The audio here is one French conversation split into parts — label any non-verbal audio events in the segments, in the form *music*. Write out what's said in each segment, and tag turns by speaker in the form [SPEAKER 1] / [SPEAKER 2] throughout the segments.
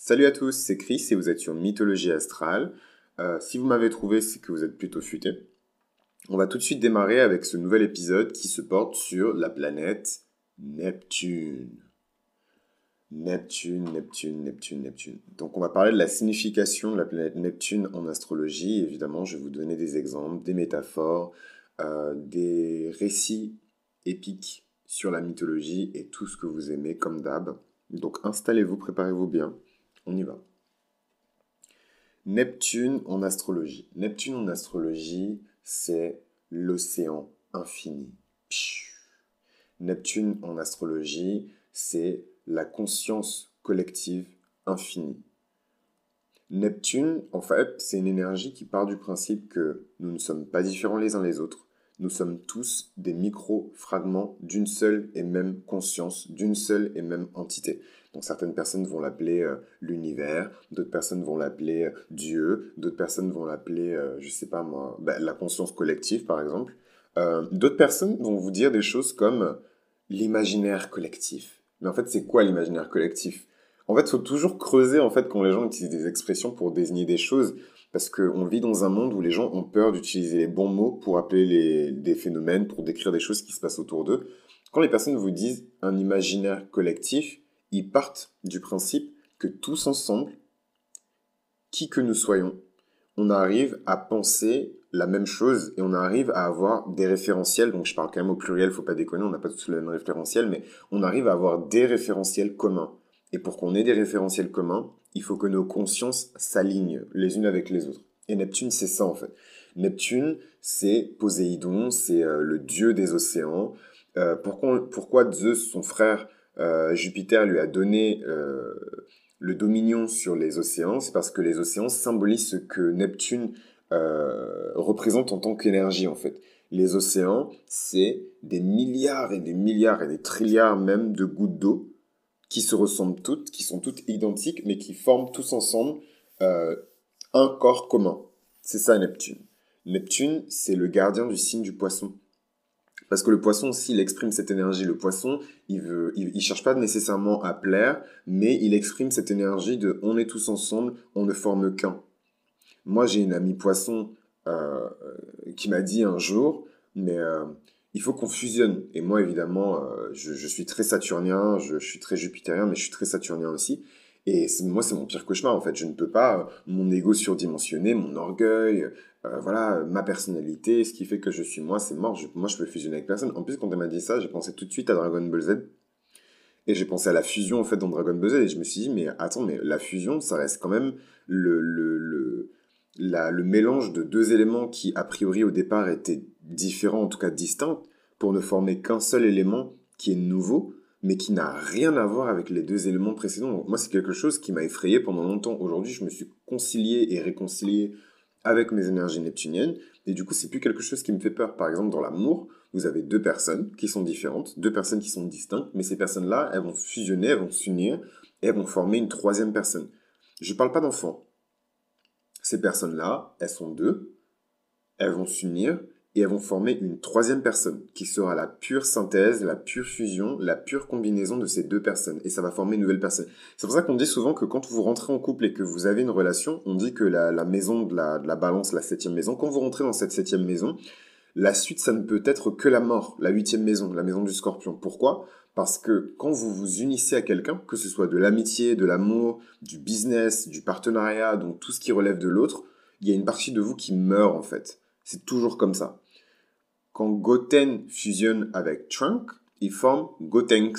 [SPEAKER 1] Salut à tous, c'est Chris et vous êtes sur Mythologie Astrale. Euh, si vous m'avez trouvé, c'est que vous êtes plutôt futé. On va tout de suite démarrer avec ce nouvel épisode qui se porte sur la planète Neptune. Neptune, Neptune, Neptune, Neptune. Donc on va parler de la signification de la planète Neptune en astrologie. Évidemment, je vais vous donner des exemples, des métaphores, euh, des récits épiques sur la mythologie et tout ce que vous aimez comme d'hab. Donc installez-vous, préparez-vous bien. On y va. Neptune en astrologie. Neptune en astrologie, c'est l'océan infini. Neptune en astrologie, c'est la conscience collective infinie. Neptune, en fait, c'est une énergie qui part du principe que nous ne sommes pas différents les uns les autres, nous sommes tous des micro-fragments d'une seule et même conscience, d'une seule et même entité. Donc certaines personnes vont l'appeler euh, l'univers, d'autres personnes vont l'appeler euh, Dieu, d'autres personnes vont l'appeler, euh, je sais pas moi, bah, la conscience collective par exemple. d'autres personnes vont vous dire des choses comme l'imaginaire collectif. Mais en fait, c'est quoi l'imaginaire collectif En fait, il faut toujours creuser en fait quand les gens utilisent des expressions pour désigner des choses. Parce qu'on vit dans un monde où les gens ont peur d'utiliser les bons mots pour appeler les, des phénomènes, pour décrire des choses qui se passent autour d'eux. Quand les personnes vous disent un imaginaire collectif, ils partent du principe que tous ensemble, qui que nous soyons, on arrive à penser la même chose et on arrive à avoir des référentiels. Donc je parle quand même au pluriel, faut pas déconner, on n'a pas tous le même référentiel, mais on arrive à avoir des référentiels communs. Et pour qu'on ait des référentiels communs, il faut que nos consciences s'alignent les unes avec les autres. Et Neptune, c'est ça en fait. Neptune, c'est Poséidon, c'est euh, le dieu des océans. Euh, pourquoi, pourquoi Zeus, son frère, euh, Jupiter lui a donné euh, le dominion sur les océans, c'est parce que les océans symbolisent ce que Neptune euh, représente en tant qu'énergie en fait. Les océans, c'est des milliards et des milliards et des trilliards même de gouttes d'eau qui se ressemblent toutes, qui sont toutes identiques, mais qui forment tous ensemble un corps commun. C'est ça Neptune. Neptune, c'est le gardien du signe du poisson. Parce que le poisson, s'il exprime cette énergie, le poisson, il veut, il, cherche pas nécessairement à plaire, mais il exprime cette énergie de on est tous ensemble, on ne forme qu'un. Moi, j'ai une amie poisson euh, euh, qui m'a dit un jour, mais euh, il faut qu'on fusionne. Et moi, évidemment, je, suis très saturnien, je, je, suis très jupitérien, mais je suis très saturnien aussi. Et moi, c'est mon pire cauchemar, en fait. Je ne peux pas, euh, mon ego surdimensionné, mon orgueil, euh, voilà, euh, ma personnalité, ce qui fait que je suis moi, c'est mort. moi, je peux fusionner avec personne. En plus, quand elle m'a dit ça, j'ai pensé tout de suite à Dragon Ball Z. Et j'ai pensé à la fusion, en fait, dans Dragon Ball Z. Et je me suis dit, mais attends, mais la fusion, ça reste quand même le, le mélange de deux éléments qui, a priori, au départ, étaient différents, en tout cas distincts, pour ne former qu'un seul élément qui est nouveau mais qui n'a rien à voir avec les deux éléments précédents. moi, c'est quelque chose qui m'a effrayé pendant longtemps. Aujourd'hui, je me suis concilié et réconcilié avec mes énergies neptuniennes, et du coup, c'est plus quelque chose qui me fait peur. Par exemple, dans l'amour, vous avez deux personnes qui sont différentes, deux personnes qui sont distinctes, mais ces personnes-là, elles vont fusionner, elles vont s'unir, et elles vont former une troisième personne. Je ne parle pas d'enfant. Ces personnes-là, elles sont deux, elles vont s'unir, et elles vont former une troisième personne qui sera la pure synthèse, la pure fusion, la pure combinaison de ces deux personnes et ça va former une nouvelle personne. C'est pour ça qu'on dit souvent que quand vous rentrez en couple et que vous avez une relation, on dit que la, maison de la, de la, balance, la septième maison, quand vous rentrez dans cette septième maison, la suite ça ne peut être que la mort, la huitième maison, la maison du scorpion. Pourquoi Parce que quand vous vous unissez à quelqu'un, que ce soit de l'amitié, de l'amour, du business, du partenariat, donc tout ce qui relève de l'autre, il y a une partie de vous qui meurt en fait. C'est toujours comme ça. Quand Goten fusionne avec Trunk, il forme Gotenks.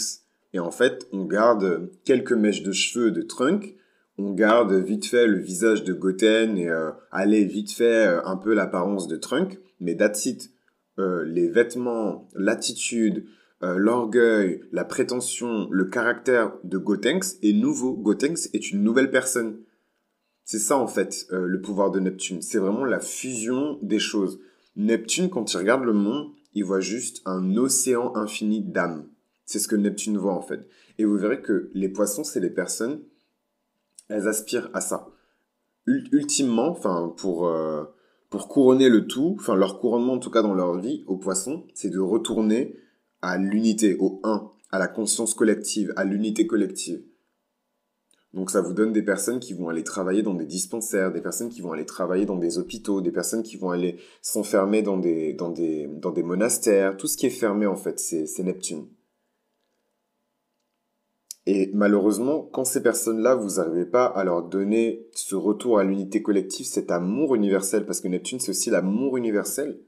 [SPEAKER 1] Et en fait, on garde quelques mèches de cheveux de Trunk, on garde vite fait le visage de Goten et euh, allez vite fait euh, un peu l'apparence de Trunk, mais that's euh, les vêtements, l'attitude, l'orgueil, la prétention, le caractère de Gotenks est nouveau. Gotenks est une nouvelle personne. C'est ça en fait euh, le pouvoir de Neptune. C'est vraiment la fusion des choses. Neptune, quand il regarde le monde, il voit juste un océan infini d'âmes. C'est ce que Neptune voit en fait. Et vous verrez que les poissons, c'est les personnes, elles aspirent à ça. Ultimement, enfin pour, euh, pour couronner le tout, enfin leur couronnement en tout cas dans leur vie aux poissons, c'est de retourner à l'unité, au 1 à la conscience collective, à l'unité collective. Donc ça vous donne des personnes qui vont aller travailler dans des dispensaires, des personnes qui vont aller travailler dans des hôpitaux, des personnes qui vont aller s'enfermer dans des, dans, des, monastères, tout ce qui est fermé en fait, c'est Neptune. Et malheureusement, quand ces personnes-là, vous n'arrivez pas à leur donner ce retour à l'unité collective, cet amour universel, parce que Neptune c'est aussi l'amour universel,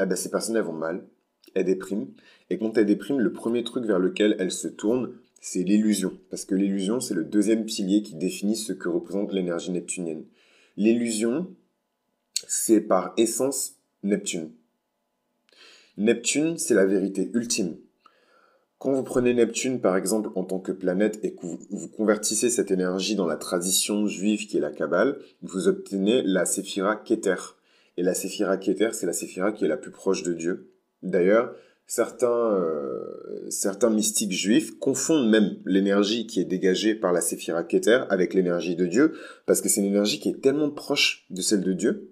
[SPEAKER 1] eh ben, ces personnes elles vont mal, elles dépriment, et quand elles dépriment, le premier truc vers lequel elles se tournent, c'est l'illusion. Parce que l'illusion, c'est le deuxième pilier qui définit ce que représente l'énergie neptunienne. L'illusion, c'est par essence Neptune. Neptune, c'est la vérité ultime. Quand vous prenez Neptune, par exemple, en tant que planète et que vous convertissez cette énergie dans la tradition juive qui est la Kabbale, vous obtenez la séphira Keter. Et la séphira Keter, c'est la séphira qui est la plus proche de Dieu. D'ailleurs, euh, certains, mystiques juifs confondent même l'énergie qui est dégagée par la séphira Keter avec l'énergie de Dieu, parce que c'est une énergie qui est tellement proche de celle de Dieu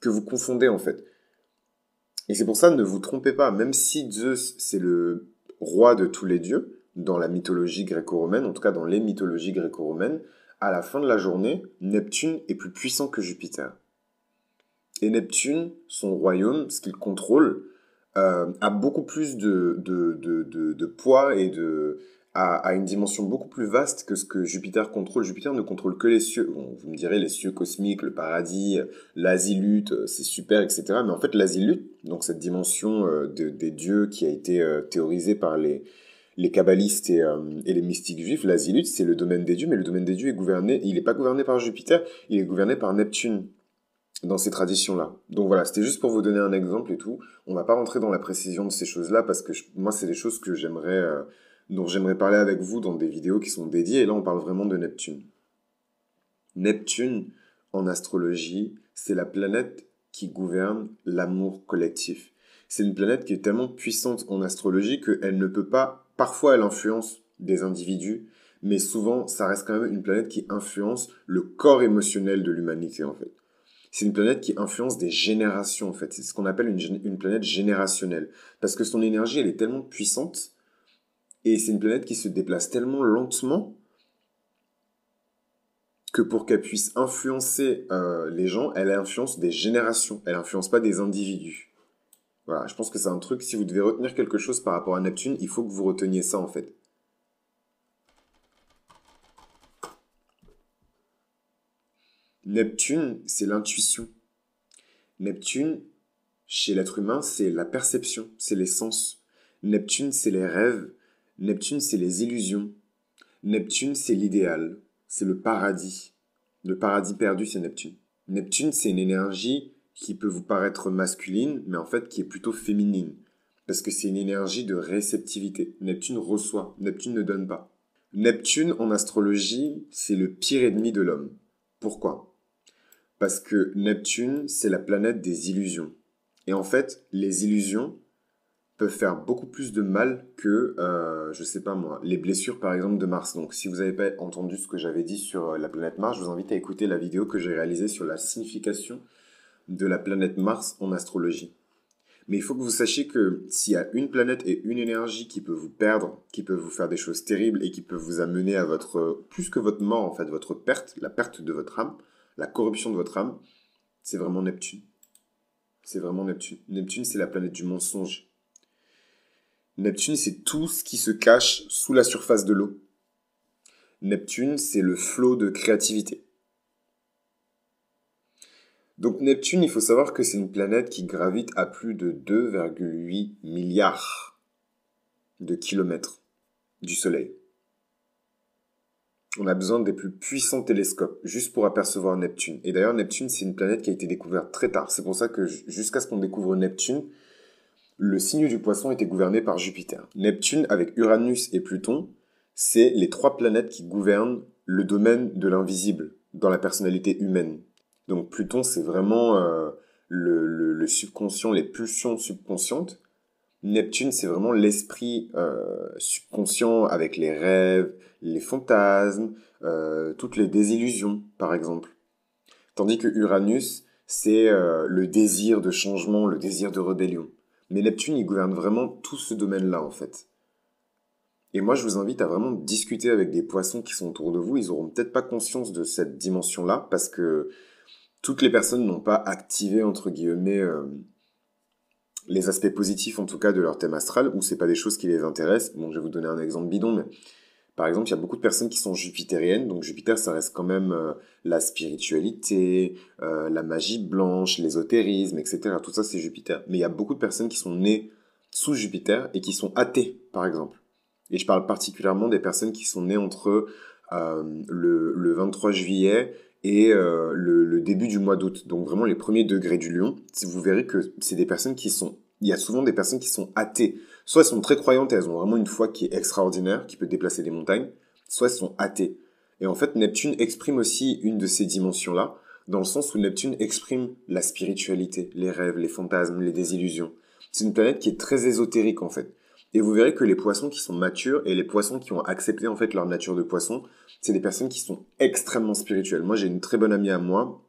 [SPEAKER 1] que vous confondez en fait. Et c'est pour ça, ne vous trompez pas, même si Zeus, c'est le roi de tous les dieux, dans la mythologie gréco-romaine, en tout cas dans les mythologies gréco-romaines, à la fin de la journée, Neptune est plus puissant que Jupiter. Et Neptune, son royaume, ce qu'il contrôle, euh, a beaucoup plus de, poids et de, a, une dimension beaucoup plus vaste que ce que Jupiter contrôle. Jupiter ne contrôle que les cieux. vous me direz les cieux cosmiques, le paradis, l'Azilut, c'est super, etc. Mais en fait, l'Azilut, donc cette dimension euh, des dieux qui a été euh, théorisée par les, les kabbalistes et, les mystiques juifs, l'Azilut, c'est le domaine des dieux, mais le domaine des dieux est gouverné, il n'est pas gouverné par Jupiter, il est gouverné par Neptune dans ces traditions-là. Donc voilà, c'était juste pour vous donner un exemple et tout. On va pas rentrer dans la précision de ces choses-là parce que moi, c'est des choses que j'aimerais, euh, dont j'aimerais parler avec vous dans des vidéos qui sont dédiées. Et là, on parle vraiment de Neptune. Neptune, en astrologie, c'est la planète qui gouverne l'amour collectif. C'est une planète qui est tellement puissante en astrologie qu'elle ne peut pas, parfois elle influence des individus, mais souvent ça reste quand même une planète qui influence le corps émotionnel de l'humanité en fait. C'est une planète qui influence des générations, en fait. C'est ce qu'on appelle une, planète générationnelle. Parce que son énergie, elle est tellement puissante, et c'est une planète qui se déplace tellement lentement, que pour qu'elle puisse influencer euh, les gens, elle influence des générations, elle influence pas des individus. Voilà, je pense que c'est un truc, si vous devez retenir quelque chose par rapport à Neptune, il faut que vous reteniez ça, en fait. Neptune, c'est l'intuition. Neptune, chez l'être humain, c'est la perception, c'est les sens. Neptune, c'est les rêves. Neptune, c'est les illusions. Neptune, c'est l'idéal. C'est le paradis. Le paradis perdu, c'est Neptune. Neptune, c'est une énergie qui peut vous paraître masculine, mais en fait qui est plutôt féminine. Parce que c'est une énergie de réceptivité. Neptune reçoit, Neptune ne donne pas. Neptune, en astrologie, c'est le pire ennemi de l'homme. Pourquoi parce que Neptune, c'est la planète des illusions. Et en fait, les illusions peuvent faire beaucoup plus de mal que, je euh, je sais pas moi, les blessures par exemple de Mars. Donc si vous n'avez pas entendu ce que j'avais dit sur euh, la planète Mars, je vous invite à écouter la vidéo que j'ai réalisée sur la signification de la planète Mars en astrologie. Mais il faut que vous sachiez que s'il y a une planète et une énergie qui peut vous perdre, qui peut vous faire des choses terribles et qui peut vous amener à votre, euh, plus que votre mort en fait, votre perte, la perte de votre âme, la corruption de votre âme, c'est vraiment Neptune. C'est vraiment Neptune. Neptune, c'est la planète du mensonge. Neptune, c'est tout ce qui se cache sous la surface de l'eau. Neptune, c'est le flot de créativité. Donc Neptune, il faut savoir que c'est une planète qui gravite à plus de 2,8 milliards de kilomètres du Soleil on a besoin des plus puissants télescopes juste pour apercevoir Neptune. Et d'ailleurs, Neptune, c'est une planète qui a été découverte très tard. C'est pour ça que jusqu'à ce qu'on découvre Neptune, le signe du poisson était gouverné par Jupiter. Neptune, avec Uranus et Pluton, c'est les trois planètes qui gouvernent le domaine de l'invisible dans la personnalité humaine. Donc Pluton, c'est vraiment euh, le subconscient, les pulsions subconscientes. Neptune, c'est vraiment l'esprit euh, subconscient avec les rêves, les fantasmes, euh, toutes les désillusions, par exemple. Tandis que Uranus, c'est euh, le désir de changement, le désir de rébellion. Mais Neptune, il gouverne vraiment tout ce domaine-là, en fait. Et moi, je vous invite à vraiment discuter avec des poissons qui sont autour de vous. Ils n'auront peut-être pas conscience de cette dimension-là, parce que toutes les personnes n'ont pas activé, entre guillemets, les aspects positifs en tout cas de leur thème astral, ou c'est pas des choses qui les intéressent. Bon, je vais vous donner un exemple bidon, mais par exemple, il y a beaucoup de personnes qui sont jupitériennes, donc Jupiter, ça reste quand même euh, la spiritualité, euh, la magie blanche, l'ésotérisme, etc. Tout ça, c'est Jupiter. Mais il y a beaucoup de personnes qui sont nées sous Jupiter et qui sont athées, par exemple. Et je parle particulièrement des personnes qui sont nées entre euh, le 23 juillet et euh, le, début du mois d'août, donc vraiment les premiers degrés du lion, vous verrez que c'est des personnes qui sont, il y a souvent des personnes qui sont athées. Soit elles sont très croyantes, et elles ont vraiment une foi qui est extraordinaire, qui peut déplacer des montagnes, soit elles sont athées. Et en fait, Neptune exprime aussi une de ces dimensions-là, dans le sens où Neptune exprime la spiritualité, les rêves, les fantasmes, les désillusions. C'est une planète qui est très ésotérique en fait. Et vous verrez que les poissons qui sont matures et les poissons qui ont accepté en fait leur nature de poisson, c'est des personnes qui sont extrêmement spirituelles. Moi, j'ai une très bonne amie à moi,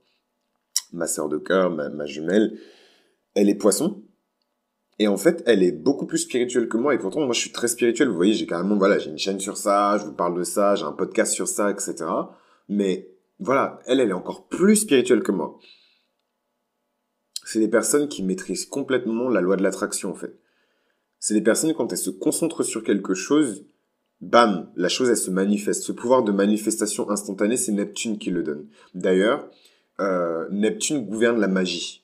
[SPEAKER 1] ma sœur de cœur, ma, jumelle, elle est poisson. Et en fait, elle est beaucoup plus spirituelle que moi. Et pourtant, moi, je suis très spirituel. Vous voyez, j'ai carrément, voilà, j'ai une chaîne sur ça, je vous parle de ça, j'ai un podcast sur ça, etc. Mais voilà, elle, elle est encore plus spirituelle que moi. C'est des personnes qui maîtrisent complètement la loi de l'attraction, en fait c'est les personnes quand elles se concentrent sur quelque chose, bam, la chose elle se manifeste. Ce pouvoir de manifestation instantanée, c'est Neptune qui le donne. D'ailleurs, euh, Neptune gouverne la magie,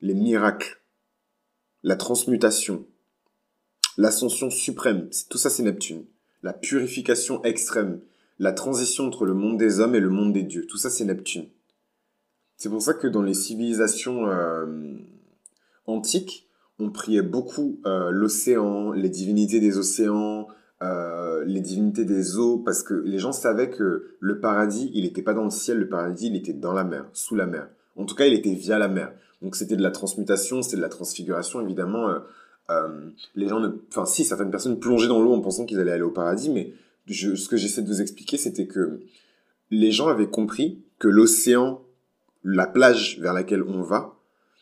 [SPEAKER 1] les miracles, la transmutation, l'ascension suprême. Tout ça, c'est Neptune. La purification extrême, la transition entre le monde des hommes et le monde des dieux. Tout ça, c'est Neptune. C'est pour ça que dans les civilisations euh, antiques, on priait beaucoup euh, l'océan, les divinités des océans, euh, les divinités des eaux, parce que les gens savaient que le paradis, il n'était pas dans le ciel, le paradis, il était dans la mer, sous la mer. En tout cas, il était via la mer. Donc c'était de la transmutation, c'était de la transfiguration, évidemment. Euh, les gens ne... Enfin, si, certaines personnes plongeaient dans l'eau en pensant qu'ils allaient aller au paradis, mais ce que j'essaie de vous expliquer, c'était que les gens avaient compris que l'océan, la plage vers laquelle on va,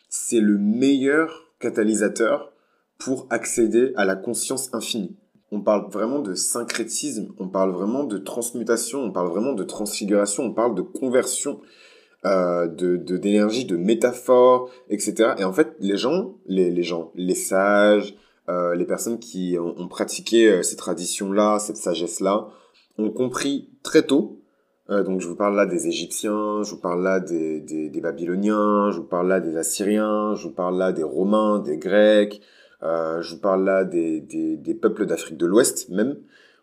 [SPEAKER 1] c'est le meilleur catalyseur pour accéder à la conscience infinie. On parle vraiment de syncrétisme, on parle vraiment de transmutation, on parle vraiment de transfiguration, on parle de conversion euh, de d'énergie, de, métaphore, etc. Et en fait, les gens, les, gens, les sages, euh, les personnes qui ont pratiqué euh, ces traditions-là, cette sagesse-là, ont compris très tôt euh, donc je vous parle là des Égyptiens, je vous parle là des, des, Babyloniens, je vous parle là des Assyriens, je vous parle là des Romains, des Grecs, euh, je vous parle là des, des peuples d'Afrique de l'Ouest même.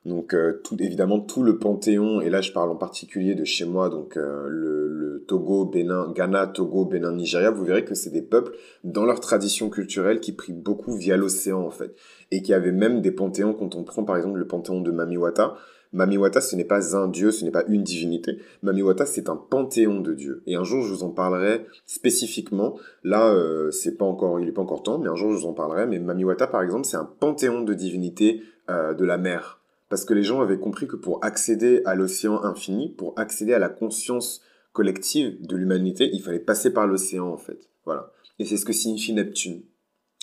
[SPEAKER 1] Donc euh, tout, évidemment tout le panthéon, et là je parle en particulier de chez moi, donc le, le, Togo, Bénin, Ghana, Togo, Bénin, Nigeria, vous verrez que c'est des peuples dans leur tradition culturelle qui prient beaucoup via l'océan en fait, et qui avaient même des panthéons quand on prend par exemple le panthéon de Mamiwata, Mamiwata, ce n'est pas un dieu, ce n'est pas une divinité. Mamiwata, c'est un panthéon de dieux. Et un jour, je vous en parlerai spécifiquement. Là, euh, c'est pas encore, il n'est pas encore temps, mais un jour, je vous en parlerai. Mais Mamiwata, par exemple, c'est un panthéon de divinités euh, de la mer. Parce que les gens avaient compris que pour accéder à l'océan infini, pour accéder à la conscience collective de l'humanité, il fallait passer par l'océan, en fait. Voilà. Et c'est ce que signifie Neptune.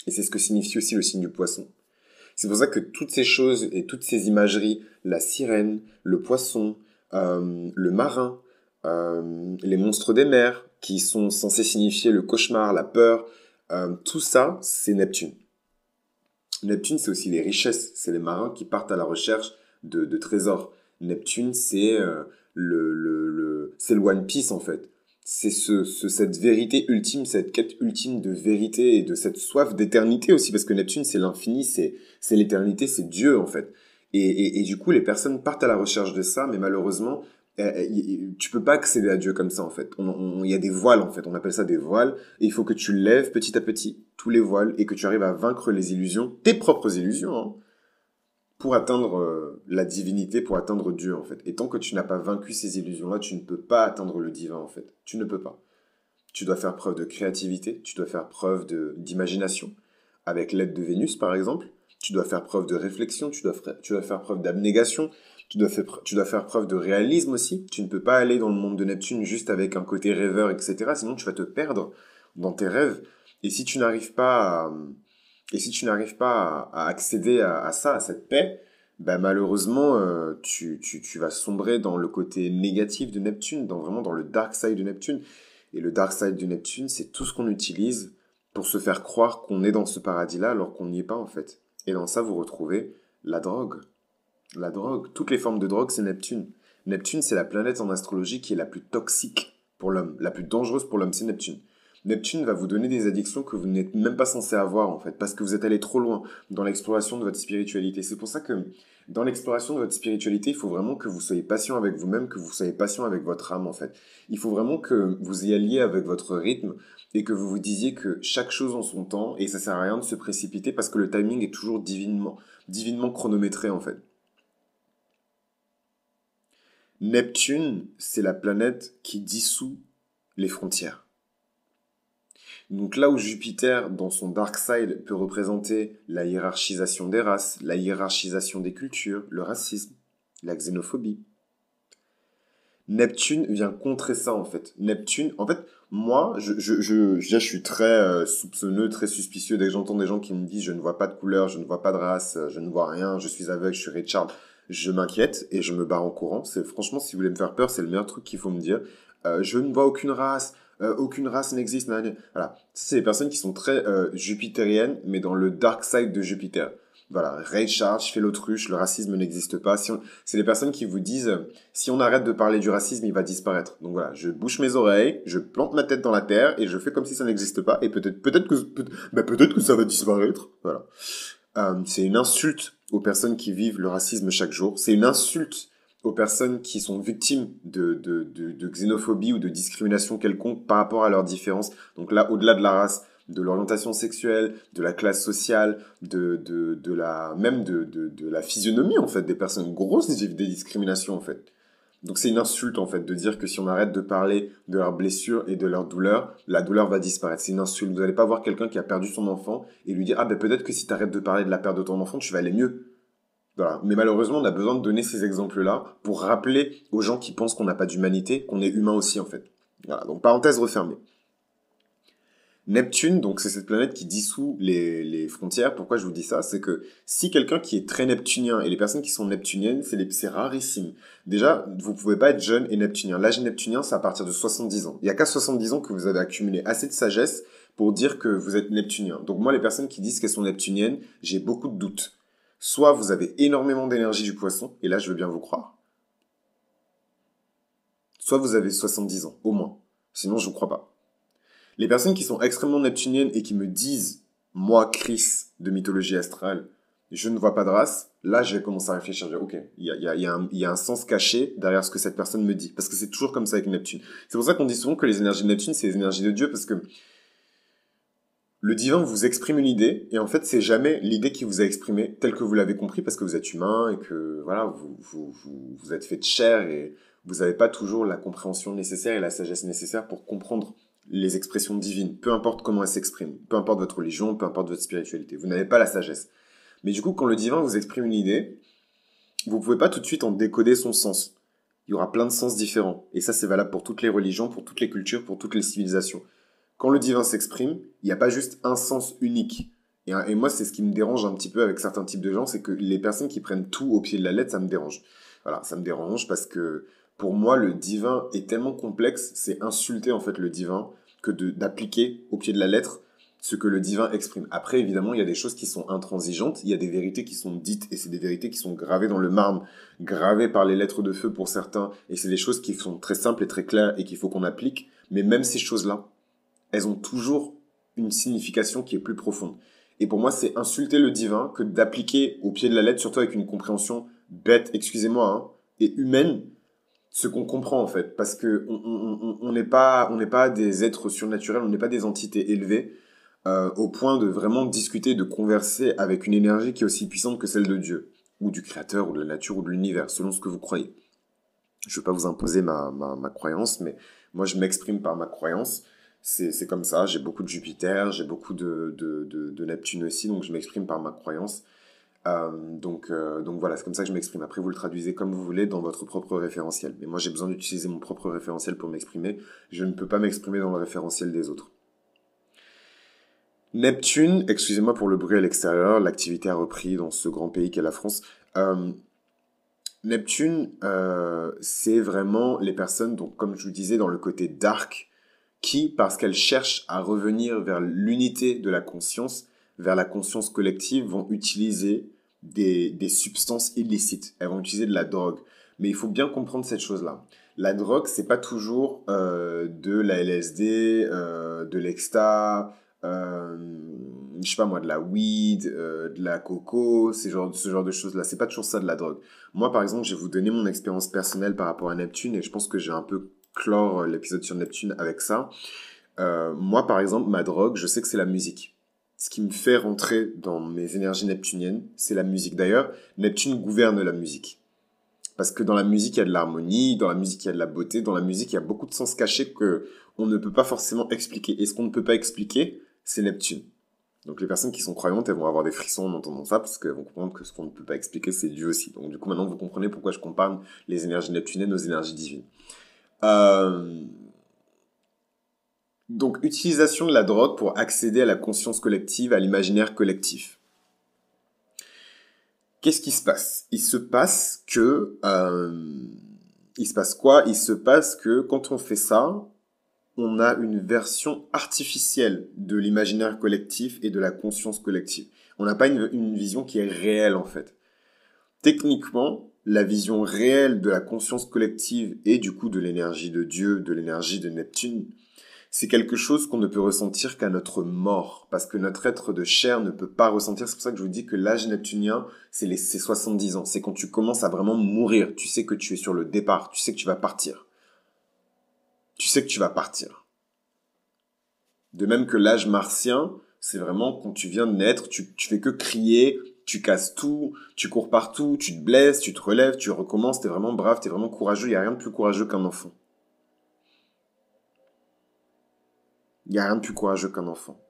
[SPEAKER 1] Et c'est ce que signifie aussi le signe du poisson. C'est pour ça que toutes ces choses et toutes ces imageries, la sirène, le poisson, euh, le marin, euh, les monstres des mers, qui sont censés signifier le cauchemar, la peur, euh, tout ça, c'est Neptune. Neptune, c'est aussi les richesses, c'est les marins qui partent à la recherche de, trésors. Neptune, c'est le One Piece en fait c'est ce, cette vérité ultime, cette quête ultime de vérité et de cette soif d'éternité aussi, parce que Neptune, c'est l'infini, c'est, l'éternité, c'est Dieu en fait. Et, et, du coup, les personnes partent à la recherche de ça, mais malheureusement, eh, eh, tu peux pas accéder à Dieu comme ça en fait. Il y a des voiles en fait, on appelle ça des voiles, et il faut que tu lèves petit à petit tous les voiles et que tu arrives à vaincre les illusions, tes propres illusions, hein pour atteindre euh, la divinité, pour atteindre Dieu en fait. Et tant que tu n'as pas vaincu ces illusions-là, tu ne peux pas atteindre le divin en fait. Tu ne peux pas. Tu dois faire preuve de créativité, tu dois faire preuve d'imagination. Avec l'aide de Vénus par exemple, tu dois faire preuve de réflexion, tu dois, tu dois faire preuve d'abnégation, tu dois, tu dois faire preuve de réalisme aussi. Tu ne peux pas aller dans le monde de Neptune juste avec un côté rêveur, etc. Sinon tu vas te perdre dans tes rêves. Et si tu n'arrives pas à et si tu n'arrives pas à, accéder à, ça, à cette paix, ben malheureusement, euh, tu, vas sombrer dans le côté négatif de Neptune, dans vraiment dans le dark side de Neptune. Et le dark side de Neptune, c'est tout ce qu'on utilise pour se faire croire qu'on est dans ce paradis-là alors qu'on n'y est pas en fait. Et dans ça, vous retrouvez la drogue. La drogue, toutes les formes de drogue, c'est Neptune. Neptune, c'est la planète en astrologie qui est la plus toxique pour l'homme, la plus dangereuse pour l'homme, c'est Neptune. Neptune va vous donner des addictions que vous n'êtes même pas censé avoir en fait, parce que vous êtes allé trop loin dans l'exploration de votre spiritualité. C'est pour ça que dans l'exploration de votre spiritualité, il faut vraiment que vous soyez patient avec vous-même, que vous soyez patient avec votre âme en fait. Il faut vraiment que vous y alliez avec votre rythme et que vous vous disiez que chaque chose en son temps et ça sert à rien de se précipiter parce que le timing est toujours divinement, divinement chronométré en fait. Neptune, c'est la planète qui dissout les frontières. Donc là où Jupiter, dans son dark side, peut représenter la hiérarchisation des races, la hiérarchisation des cultures, le racisme, la xénophobie, Neptune vient contrer ça en fait. Neptune, en fait, moi, je, je, suis très euh, soupçonneux, très suspicieux dès que j'entends des gens qui me disent je ne vois pas de couleur, je ne vois pas de race, euh, je ne vois rien, je suis aveugle, je suis Richard. Je m'inquiète et je me barre en courant. C'est franchement, si vous voulez me faire peur, c'est le meilleur truc qu'il faut me dire. Euh, je ne vois aucune race, euh, aucune race n'existe. Voilà, c'est des personnes qui sont très euh, jupitériennes, mais dans le dark side de Jupiter. Voilà, Ray Charles fait l'autruche, le racisme n'existe pas. Si on... C'est les personnes qui vous disent si on arrête de parler du racisme, il va disparaître. Donc voilà, je bouche mes oreilles, je plante ma tête dans la terre et je fais comme si ça n'existe pas. Et peut-être, peut-être que, peut bah, peut-être que ça va disparaître. Voilà, euh, c'est une insulte aux personnes qui vivent le racisme chaque jour. C'est une insulte aux personnes qui sont victimes de, xénophobie ou de discrimination quelconque par rapport à leurs différences. Donc là, au-delà de la race, de l'orientation sexuelle, de la classe sociale, de, la, même de, la physionomie, en fait, des personnes grosses vivent des discriminations, en fait. Donc c'est une insulte, en fait, de dire que si on arrête de parler de leurs blessures et de leurs douleurs, la douleur va disparaître. C'est une insulte. Vous n'allez pas voir quelqu'un qui a perdu son enfant et lui dire, ah ben peut-être que si tu arrêtes de parler de la perte de ton enfant, tu vas aller mieux. Mais malheureusement, on a besoin de donner ces exemples-là pour rappeler aux gens qui pensent qu'on n'a pas d'humanité qu'on est humain aussi, en fait. Voilà, donc parenthèse refermée. Neptune, donc c'est cette planète qui dissout les, frontières. Pourquoi je vous dis ça C'est que si quelqu'un qui est très neptunien, et les personnes qui sont neptuniennes, c'est rarissime. Déjà, vous pouvez pas être jeune et neptunien. L'âge neptunien, c'est à partir de 70 ans. Il y a qu'à 70 ans que vous avez accumulé assez de sagesse pour dire que vous êtes neptunien. Donc moi, les personnes qui disent qu'elles sont neptuniennes, j'ai beaucoup de doutes. Soit vous avez énormément d'énergie du poisson, et là je veux bien vous croire. Soit vous avez 70 ans, au moins. Sinon, je vous crois pas. Les personnes qui sont extrêmement neptuniennes et qui me disent, moi, Chris, de mythologie astrale, je ne vois pas de race, là, je vais commencer à réfléchir. Dire, ok, il y a, y a, un sens caché derrière ce que cette personne me dit. Parce que c'est toujours comme ça avec Neptune. C'est pour ça qu'on dit souvent que les énergies de Neptune, c'est les énergies de Dieu, parce que le divin vous exprime une idée, et en fait, c'est jamais l'idée qui vous a exprimé telle que vous l'avez compris, parce que vous êtes humain et que voilà, vous, êtes fait de chair et vous n'avez pas toujours la compréhension nécessaire et la sagesse nécessaire pour comprendre les expressions divines, peu importe comment elles s'expriment, peu importe votre religion, peu importe votre spiritualité. Vous n'avez pas la sagesse. Mais du coup, quand le divin vous exprime une idée, vous pouvez pas tout de suite en décoder son sens. Il y aura plein de sens différents. Et ça, c'est valable pour toutes les religions, pour toutes les cultures, pour toutes les civilisations quand le divin s'exprime, il n'y a pas juste un sens unique. Et, moi, c'est ce qui me dérange un petit peu avec certains types de gens, c'est que les personnes qui prennent tout au pied de la lettre, ça me dérange. Voilà, ça me dérange parce que pour moi, le divin est tellement complexe, c'est insulter en fait le divin que d'appliquer au pied de la lettre ce que le divin exprime. Après, évidemment, il y a des choses qui sont intransigeantes, il y a des vérités qui sont dites, et c'est des vérités qui sont gravées dans le marbre, gravées par les lettres de feu pour certains, et c'est des choses qui sont très simples et très claires et qu'il faut qu'on applique. Mais même ces choses-là, elles ont toujours une signification qui est plus profonde. Et pour moi, c'est insulter le divin que d'appliquer au pied de la lettre, surtout avec une compréhension bête, excusez-moi, hein, et humaine, ce qu'on comprend en fait. Parce qu'on on n'est pas, des êtres surnaturels, on n'est pas des entités élevées, euh, au point de vraiment discuter, de converser avec une énergie qui est aussi puissante que celle de Dieu, ou du Créateur, ou de la nature, ou de l'univers, selon ce que vous croyez. Je ne veux pas vous imposer ma croyance, mais moi je m'exprime par ma croyance c'est comme ça. J'ai beaucoup de Jupiter, j'ai beaucoup de, de, de, Neptune aussi, donc je m'exprime par ma croyance. Euh, donc, euh, donc voilà, c'est comme ça que je m'exprime. Après, vous le traduisez comme vous voulez dans votre propre référentiel. Mais moi, j'ai besoin d'utiliser mon propre référentiel pour m'exprimer. Je ne peux pas m'exprimer dans le référentiel des autres. Neptune, excusez-moi pour le bruit à l'extérieur, l'activité a repris dans ce grand pays qu'est la France. Euh, Neptune, c'est vraiment les personnes, donc comme je vous disais, dans le côté dark qui, parce qu'elles cherchent à revenir vers l'unité de la conscience, vers la conscience collective, vont utiliser des, des, substances illicites. Elles vont utiliser de la drogue. Mais il faut bien comprendre cette chose-là. La drogue, c'est pas toujours euh, de la LSD, euh, de l'exta, euh, je sais pas moi, de la weed, euh, de la coco, ce genre, ce genre de choses-là. C'est pas toujours ça de la drogue. Moi, par exemple, je vais vous donner mon expérience personnelle par rapport à Neptune et je pense que j'ai un peu clore euh, l'épisode sur Neptune avec ça. Euh, moi, par exemple, ma drogue, je sais que c'est la musique. Ce qui me fait rentrer dans mes énergies neptuniennes, c'est la musique. D'ailleurs, Neptune gouverne la musique. Parce que dans la musique, il y a de l'harmonie, dans la musique, il y a de la beauté, dans la musique, il y a beaucoup de sens cachés qu'on ne peut pas forcément expliquer. Et ce qu'on ne peut pas expliquer, c'est Neptune. Donc les personnes qui sont croyantes, elles vont avoir des frissons en entendant ça, parce qu'elles vont comprendre que ce qu'on ne peut pas expliquer, c'est Dieu aussi. Donc du coup, maintenant, vous comprenez pourquoi je compare les énergies neptuniennes aux énergies divines. Euh, donc, utilisation de la drogue pour accéder à la conscience collective, à l'imaginaire collectif. Qu'est-ce qui se passe Il se passe que... Euh, il se passe quoi Il se passe que quand on fait ça, on a une version artificielle de l'imaginaire collectif et de la conscience collective. On n'a pas une, vision qui est réelle en fait. Techniquement, la vision réelle de la conscience collective et du coup de l'énergie de Dieu, de l'énergie de Neptune, c'est quelque chose qu'on ne peut ressentir qu'à notre mort, parce que notre être de chair ne peut pas ressentir. C'est pour ça que je vous dis que l'âge neptunien, c'est les 70 ans. C'est quand tu commences à vraiment mourir. Tu sais que tu es sur le départ. Tu sais que tu vas partir. Tu sais que tu vas partir. De même que l'âge martien, c'est vraiment quand tu viens de naître, tu, tu fais que crier, tu casses tout, tu cours partout, tu te blesses, tu te relèves, tu recommences, t'es vraiment brave, t'es vraiment courageux, il n'y a rien de plus courageux qu'un enfant. Il n'y a rien de plus courageux qu'un enfant.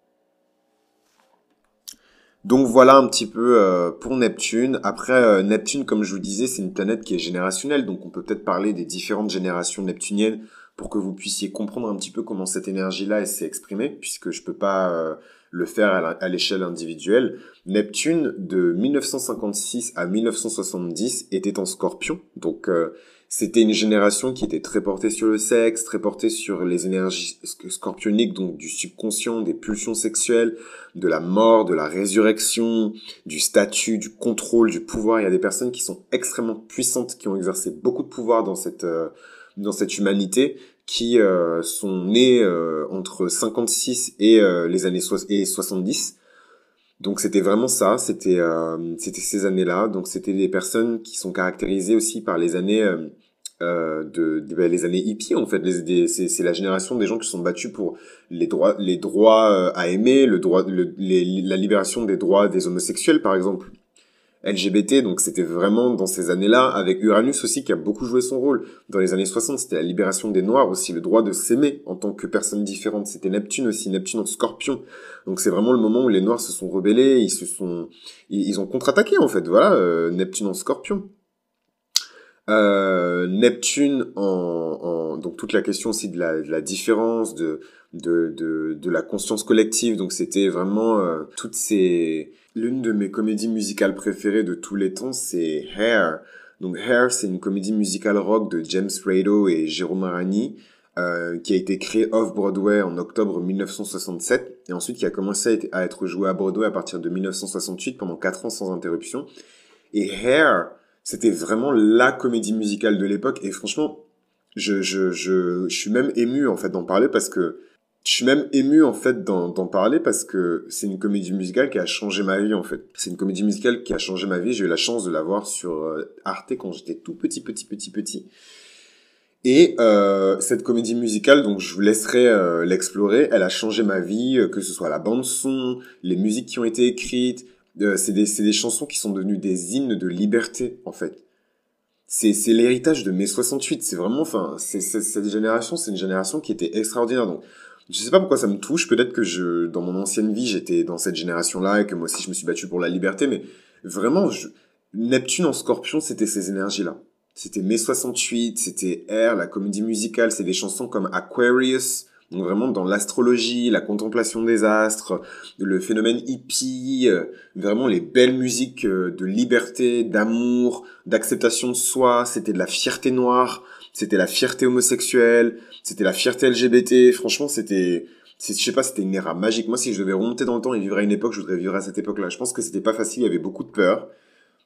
[SPEAKER 1] Donc voilà un petit peu euh, pour Neptune. Après, euh, Neptune, comme je vous disais, c'est une planète qui est générationnelle, donc on peut peut-être parler des différentes générations neptuniennes pour que vous puissiez comprendre un petit peu comment cette énergie-là s'est exprimée, puisque je peux pas euh, le faire à l'échelle individuelle. Neptune, de 1956 à 1970, était en scorpion, donc euh, c'était une génération qui était très portée sur le sexe, très portée sur les énergies scorpioniques, donc du subconscient, des pulsions sexuelles, de la mort, de la résurrection, du statut, du contrôle, du pouvoir. Il y a des personnes qui sont extrêmement puissantes, qui ont exercé beaucoup de pouvoir dans cette... Euh, dans cette humanité qui euh, sont nés euh, entre 56 et euh, les années et 70. Donc c'était vraiment ça, c'était c'était ces années-là. Donc c'était des personnes qui sont caractérisées aussi par les années de, de ben, les années hippies en fait. C'est la génération des gens qui sont battus pour les droits les droits à aimer, le droit le, la libération des droits des homosexuels par exemple. LGBT, donc c'était vraiment dans ces années-là, avec Uranus aussi qui a beaucoup joué son rôle. Dans les années 60, c'était la libération des Noirs aussi, le droit de s'aimer en tant que personne différente. C'était Neptune aussi, Neptune en scorpion. Donc c'est vraiment le moment où les Noirs se sont rebellés, ils se sont... Ils ont contre-attaqué en fait, voilà, euh, Neptune en scorpion. Euh, Neptune en, donc toute la question aussi de la, différence de, de, de, la conscience collective donc c'était vraiment euh, toutes ces L'une de mes comédies musicales préférées de tous les temps, c'est Hair. Donc Hair, c'est une comédie musicale rock de James Rado et Jérôme Arani, euh, qui a été créée off-Broadway en octobre 1967, et ensuite qui a commencé à être jouée à Broadway à partir de 1968 pendant 4 ans sans interruption. Et Hair, c'était vraiment la comédie musicale de l'époque, et franchement, je, je suis même ému en fait d'en parler parce que je suis même ému en fait d'en parler parce que c'est une comédie musicale qui a changé ma vie en fait. C'est une comédie musicale qui a changé ma vie. J'ai eu la chance de la voir sur euh, Arte quand j'étais tout petit, petit, petit, petit. Et euh, cette comédie musicale, donc je vous laisserai euh, l'explorer. Elle a changé ma vie, euh, que ce soit la bande son, les musiques qui ont été écrites. c'est des, des chansons qui sont devenues des hymnes de liberté en fait c'est c'est l'héritage de mai 68 c'est vraiment enfin c'est cette génération c'est une génération qui était extraordinaire donc je sais pas pourquoi ça me touche. Peut-être que je, dans mon ancienne vie, j'étais dans cette génération-là et que moi aussi je me suis battu pour la liberté, mais vraiment, Neptune en scorpion, c'était ces énergies-là. C'était mai 68, c'était Air, la comédie musicale, c'est des chansons comme Aquarius, donc vraiment dans l'astrologie, la contemplation des astres, le phénomène hippie, euh, vraiment les belles musiques euh, de liberté, d'amour, d'acceptation de soi, c'était de la fierté noire c'était la fierté homosexuelle, c'était la fierté LGBT. Franchement, c'était, je sais pas, c'était une éra magique. Moi, si je devais remonter dans le temps et vivre à une époque, je voudrais vivre à cette époque-là. Je pense que c'était pas facile. Il y avait beaucoup de peur.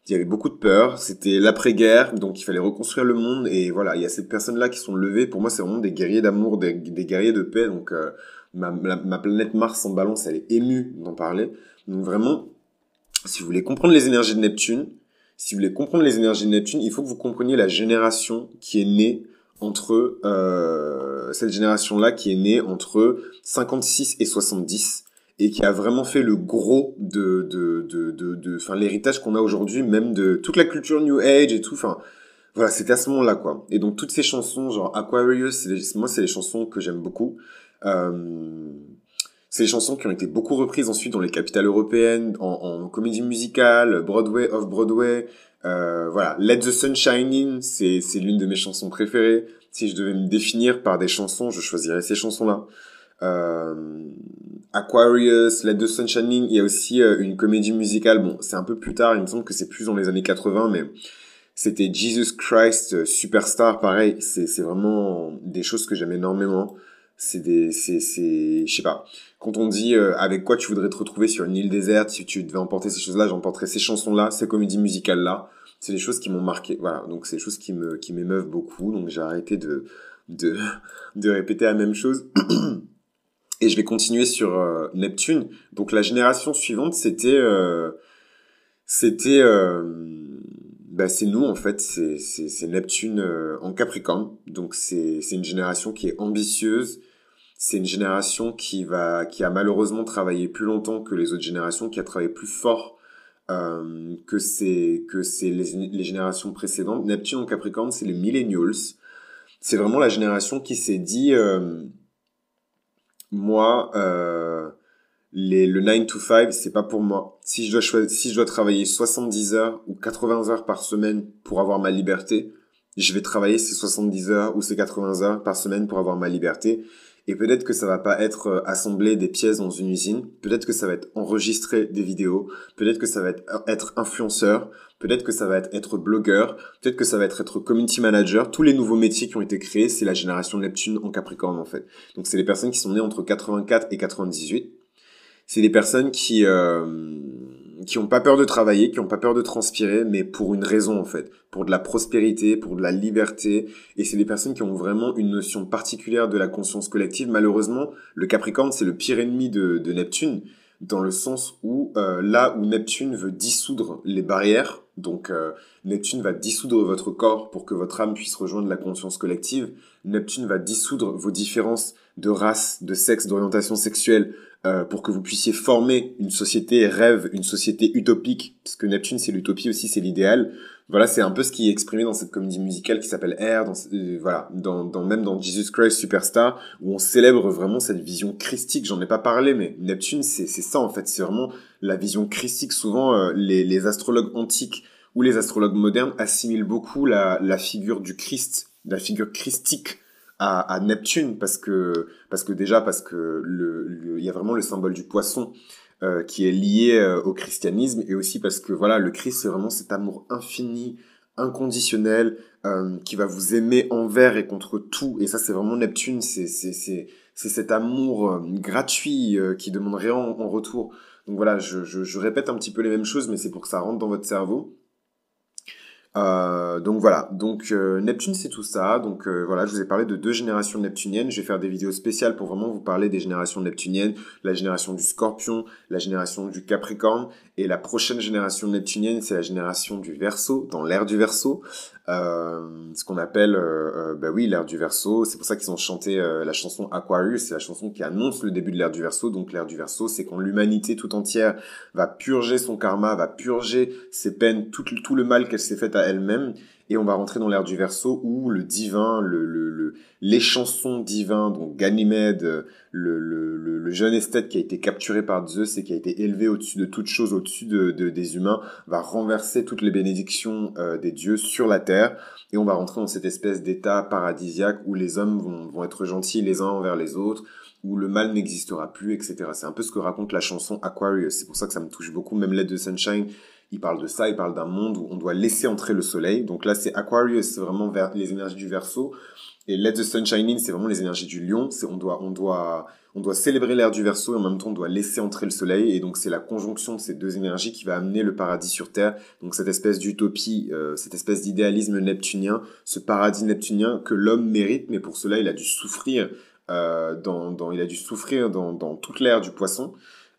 [SPEAKER 1] Il y avait beaucoup de peur. C'était l'après-guerre, donc il fallait reconstruire le monde. Et voilà, il y a ces personnes-là qui sont levées. Pour moi, c'est vraiment des guerriers d'amour, des, guerriers de paix. Donc euh, ma planète Mars en balance, elle est émue d'en parler. Donc vraiment, si vous voulez comprendre les énergies de Neptune, si vous voulez comprendre les énergies de Neptune, il faut que vous compreniez la génération qui est née entre euh, cette génération-là qui est née entre 56 et 70 et qui a vraiment fait le gros de, de, de, l'héritage qu'on a aujourd'hui, même de toute la culture New Age et tout. Enfin, voilà, c'était à ce moment-là, quoi. Et donc, toutes ces chansons, genre Aquarius, moi, c'est les chansons que j'aime beaucoup. Euh, c'est des chansons qui ont été beaucoup reprises ensuite dans les capitales européennes, en, en comédie musicale, Broadway, off-Broadway. Euh, voilà, Let the Sun Shine In, c'est, c'est l'une de mes chansons préférées. Si je devais me définir par des chansons, je choisirais ces chansons-là. Euh, Aquarius, Let the Sun Shine In, il y a aussi euh, une comédie musicale. Bon, c'est un peu plus tard, il me semble que c'est plus dans les années 80, mais c'était Jesus Christ euh, Superstar, pareil. C'est, c'est vraiment des choses que j'aime énormément c'est des c'est c'est je sais pas quand on dit euh, avec quoi tu voudrais te retrouver sur une île déserte si tu devais emporter ces choses là j'emporterais ces chansons là ces comédies musicales là c'est des choses qui m'ont marqué voilà donc c'est des choses qui me qui m'émeuvent beaucoup donc j'ai arrêté de de *laughs* de répéter la même chose *clears throat* et je vais continuer sur euh, Neptune donc la génération suivante c'était euh, c'était bah, c'est nous en fait, c'est Neptune en Capricorne. Donc c'est une génération qui est ambitieuse, c'est une génération qui va qui a malheureusement travaillé plus longtemps que les autres générations, qui a travaillé plus fort euh, que c'est que c'est les, les, générations précédentes. Neptune en Capricorne, c'est les millennials. C'est vraiment la génération qui s'est dit euh, moi euh, les, le 9 to 5, c'est pas pour moi. Si je dois choisir, si je dois travailler 70 heures ou 80 heures par semaine pour avoir ma liberté, je vais travailler ces 70 heures ou ces 80 heures par semaine pour avoir ma liberté et peut-être que ça va pas être euh, assembler des pièces dans une usine, peut-être que ça va être enregistrer des vidéos, peut-être que ça va être, euh, être influenceur, peut-être que ça va être, être blogueur, peut-être que ça va être être community manager. Tous les nouveaux métiers qui ont été créés, c'est la génération Neptune en Capricorne en fait. Donc c'est les personnes qui sont nées entre 84 et 98. C'est des personnes qui euh, qui n'ont pas peur de travailler, qui n'ont pas peur de transpirer, mais pour une raison en fait, pour de la prospérité, pour de la liberté. Et c'est des personnes qui ont vraiment une notion particulière de la conscience collective. Malheureusement, le Capricorne, c'est le pire ennemi de, Neptune, dans le sens où euh, là où Neptune veut dissoudre les barrières, donc euh, Neptune va dissoudre votre corps pour que votre âme puisse rejoindre la conscience collective. Neptune va dissoudre vos différences de race, de sexe, d'orientation sexuelle, euh, pour que vous puissiez former une société rêve, une société utopique, parce que Neptune c'est l'utopie aussi, c'est l'idéal. Voilà, c'est un peu ce qui est exprimé dans cette comédie musicale qui s'appelle Air, dans, euh, voilà, dans, même dans Jesus Christ Superstar, où on célèbre vraiment cette vision christique. J'en ai pas parlé, mais Neptune c'est ça en fait, c'est vraiment la vision christique. Souvent euh, les, astrologues antiques ou les astrologues modernes assimilent beaucoup la, la figure du Christ la figure christique à, Neptune parce que parce que déjà parce que il y a vraiment le symbole du poisson euh, qui est lié euh, au christianisme et aussi parce que voilà le Christ c'est vraiment cet amour infini inconditionnel euh, qui va vous aimer envers et contre tout et ça c'est vraiment Neptune c'est c'est c'est c'est cet amour gratuit qui demande rien en, retour donc voilà je, je, je répète un petit peu les mêmes choses mais c'est pour que ça rentre dans votre cerveau euh, donc voilà, donc euh, Neptune c'est tout ça. Donc euh, voilà, je vous ai parlé de deux générations neptuniennes. Je vais faire des vidéos spéciales pour vraiment vous parler des générations neptuniennes, la génération du Scorpion, la génération du Capricorne et la prochaine génération neptunienne, c'est la génération du verso, dans l'ère du verso. Euh, ce qu'on appelle, euh, euh, bah oui, l'ère du verso. C'est pour ça qu'ils ont chanté la chanson Aquarius, c'est la chanson qui annonce le début de l'ère du verso. Donc l'ère du verso, c'est quand l'humanité tout entière va purger son karma, va purger ses peines, tout, tout le mal qu'elle s'est fait à elle-même et on va rentrer dans l'ère du verso où le divin, les chansons divines, donc Ganymède, le, jeune esthète qui a été capturé par Zeus et qui a été élevé au-dessus de toutes choses, au-dessus des humains, va renverser toutes les bénédictions euh, des dieux sur la terre, et on va rentrer dans cette espèce d'état paradisiaque où les hommes vont, vont être gentils les uns envers les autres, où le mal n'existera plus, etc. C'est un peu ce que raconte la chanson Aquarius. C'est pour ça que ça me touche beaucoup. Même l'aide de Sunshine, il parle de ça, il parle d'un monde où on doit laisser entrer le soleil. Donc là, c'est Aquarius, c'est vraiment vers les énergies du verso. Et Let the Sun Shine In, c'est vraiment les énergies du lion. C'est on doit, doit, on doit célébrer l'ère du verso et en même temps on doit laisser entrer le soleil. Et donc c'est la conjonction de ces deux énergies qui va amener le paradis sur terre. Donc cette espèce d'utopie, euh, cette espèce d'idéalisme neptunien, ce paradis neptunien que l'homme mérite, mais pour cela il a dû souffrir. Euh, dans, il a dû souffrir dans, dans toute l'ère du poisson.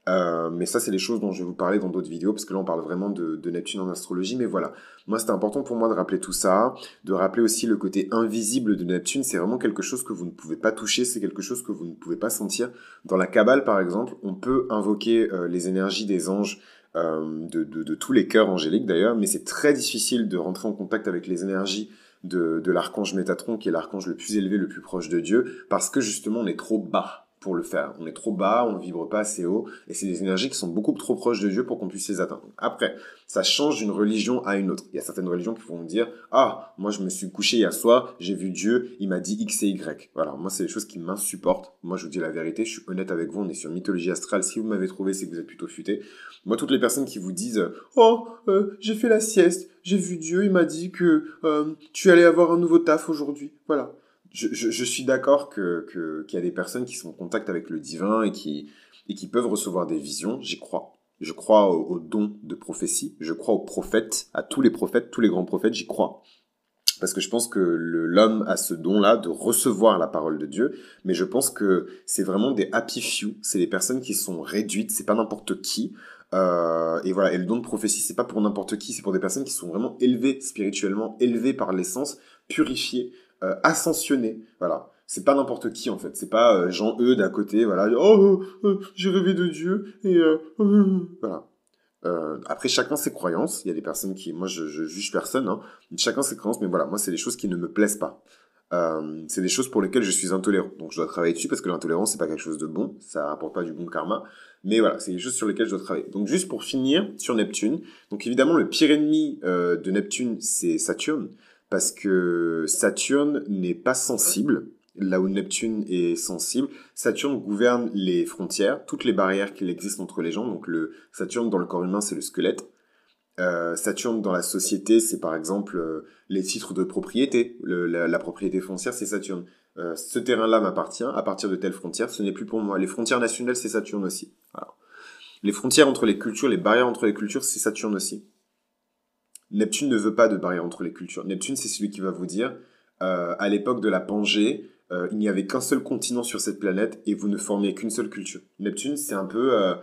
[SPEAKER 1] Euh, mais ça, c'est les choses dont je vais vous parler dans d'autres vidéos, parce que là, on parle vraiment de, Neptune en astrologie. Mais voilà, moi, c'était important pour moi de rappeler tout ça, de rappeler aussi le côté invisible de Neptune. C'est vraiment quelque chose que vous ne pouvez pas toucher, c'est quelque chose que vous ne pouvez pas sentir. Dans la cabale, par exemple, on peut invoquer euh, les énergies des anges. Euh, de, tous les cœurs angéliques d'ailleurs, mais c'est très difficile de rentrer en contact avec les énergies de, de l'archange Métatron, qui est l'archange le plus élevé, le plus proche de Dieu, parce que justement on est trop bas pour le faire. On est trop bas, on vibre pas assez haut, et c'est des énergies qui sont beaucoup trop proches de Dieu pour qu'on puisse les atteindre. Après, ça change d'une religion à une autre. Il y a certaines religions qui vont dire Ah, moi je me suis couché hier soir, j'ai vu Dieu, il m'a dit X et Y. Voilà, moi c'est des choses qui m'insupportent. Moi je vous dis la vérité, je suis honnête avec vous, on est sur mythologie astrale. Si vous m'avez trouvé, c'est que vous êtes plutôt futé. Moi, toutes les personnes qui vous disent Oh, euh, j'ai fait la sieste, j'ai vu Dieu, il m'a dit que euh, tu allais avoir un nouveau taf aujourd'hui. Voilà je, suis d'accord qu'il y a des personnes qui sont en contact avec le divin et qui, qui peuvent recevoir des visions, j'y crois. Je crois au don de prophétie, je crois aux prophètes, à tous les prophètes, tous les grands prophètes, j'y crois. Parce que je pense que l'homme a ce don-là de recevoir la parole de Dieu, mais je pense que c'est vraiment des happy few, c'est des personnes qui sont réduites, c'est pas n'importe qui. Euh, et voilà, et le don de prophétie, c'est pas pour n'importe qui, c'est pour des personnes qui sont vraiment élevées spirituellement, élevées par l'essence, purifiées euh, ascensionné. Voilà. C'est pas n'importe qui en fait. C'est pas euh, Jean E d'un côté. Voilà. Oh, euh, j'ai rêvé de Dieu et voilà. après, chacun ses croyances. Il y a des personnes qui, moi, je, juge personne. Hein. Chacun ses croyances, mais voilà, moi, c'est des choses qui ne me plaisent pas. c'est des choses pour lesquelles je suis intolérant. Donc, je dois travailler dessus parce que l'intolérance, c'est pas quelque chose de bon. Ça rapporte pas du bon karma. Mais voilà, c'est des choses sur lesquelles je dois travailler. Donc, juste pour finir sur Neptune. Donc, évidemment, le pire ennemi de Neptune, c'est Saturne parce que Saturne n'est pas sensible, là où Neptune est sensible. Saturne gouverne les frontières, toutes les barrières qu'il existe entre les gens. Donc le Saturne dans le corps humain, c'est le squelette. Euh, Saturne dans la société, c'est par exemple euh, les titres de propriété. la, propriété foncière, c'est Saturne. Euh, ce terrain-là m'appartient. À partir de telles frontières ce n'est plus pour moi. Les frontières nationales, c'est Saturne aussi. les frontières entre les cultures, les barrières entre les cultures, c'est Saturne aussi. Neptune ne veut pas de barrière entre les cultures. Neptune, c'est celui qui va vous dire, euh, à l'époque de la Pangée, euh, il n'y avait qu'un seul continent sur cette planète et vous ne formez qu'une seule culture. Neptune, c'est un peu euh,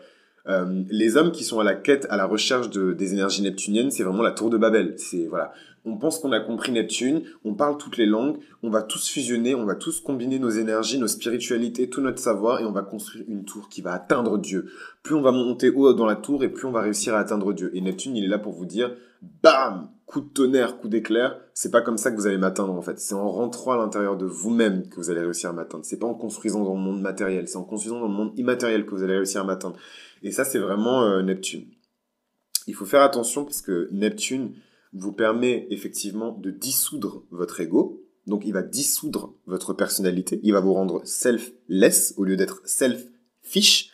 [SPEAKER 1] euh, les hommes qui sont à la quête, à la recherche de, des énergies neptuniennes, c'est vraiment la tour de Babel. C'est voilà, on pense qu'on a compris Neptune, on parle toutes les langues, on va tous fusionner, on va tous combiner nos énergies, nos spiritualités, tout notre savoir, et on va construire une tour qui va atteindre Dieu. Plus on va monter haut dans la tour, et plus on va réussir à atteindre Dieu. Et Neptune, il est là pour vous dire, bam, coup de tonnerre, coup d'éclair, c'est pas comme ça que vous allez m'atteindre en fait. C'est en rentrant à l'intérieur de vous-même que vous allez réussir à m'atteindre. C'est pas en construisant dans le monde matériel, c'est en construisant dans le monde immatériel que vous allez réussir à m'atteindre. Et ça, c'est vraiment euh, Neptune. Il faut faire attention parce que Neptune vous permet effectivement de dissoudre votre ego. Donc, il va dissoudre votre personnalité. Il va vous rendre self-less au lieu d'être self fiche.